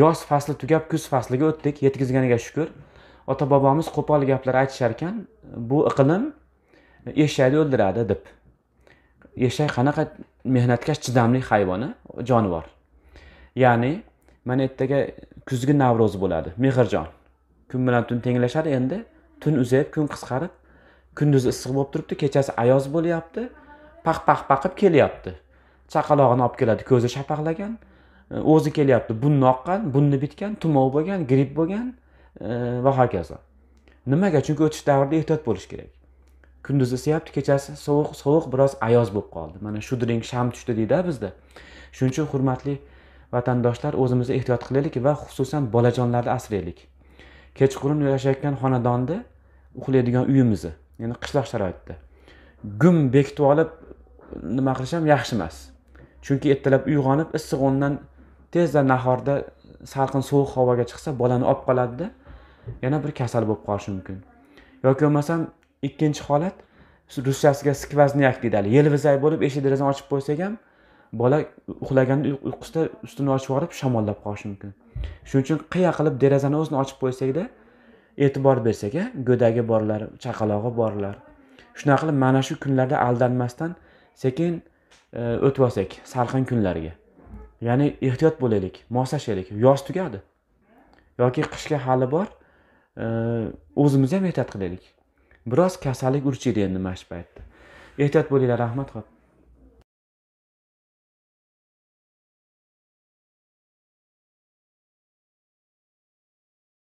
yoz fasli tugab kuz fasliga o'tdik yetkazganiga shukur ota bobomiz qo'pol gaplar aytishar ekan bu iqlim eshakni o'ldiradi deb eshak qanaqa mehnatkash chidamli hayvoni jonivor ya'ni mana ertaga kuzgi navro'z bo'ladi mehrjon kun bilan tun tenglashadi endi tun uzayib kun qisqarib kunduzi issiq bo'lib turibdi kechasi ayoz bo'lyapti paq paq paqib kelyapti chaqalog'ini olib keladi ko'zi shapaqlagan o'zi kelyapti bunni oqqan bunni bitgan tumov bo'lgan gripp bo'lgan e, va hokazo nimaga chunki o'tish davrida ehtiyot bo'lish kerak kunduzi isiyapti kechasi sovuq sovuq biroz ayoz bo'lib qoldi mana shudring sham tushdi deydi bizda shuning uchun hurmatli vatandoshlar o'zimizni ehtiyot qilaylik va xususan bolajonlarni asraylik kechqurun yashayotgan xonadonni uxlaydigan uyimizni ya'ni qishloq sharoitida gum bekitib olib nima qilish ham yaxshi emas chunki ertalab uyg'onib issiq o'rnidan tezda nahorda salqin sovuq havoga chiqsa bolani olib qoladida yana bir kasal bo'lib qolishi mumkin yoki bo'lmasam ikkinchi holat ruschasiga skvozniak deydi yelvizay bo'lib eshik derazani ochib qo'ysak ham bola uxlaganda uyqusida ustini ochib yuborib shamollab qolishi mumkin shuning uchun qiya qilib derazani o'zini ochib qo'ysakda e'tibor bersak a go'dagi borlar chaqalog'i borlar shunaqa qilib mana shu kunlarda aldanmasdan sekin e, o'tib olsak salqin kunlarga ya'ni ehtiyot bo'laylik moslashaylik yoz tugadi yoki qishga hali bor e, o'zimiz ham ehtiyot qilaylik biroz kasallik urchiydi endi mana shu paytda ehtiyot bo'linglar rahmat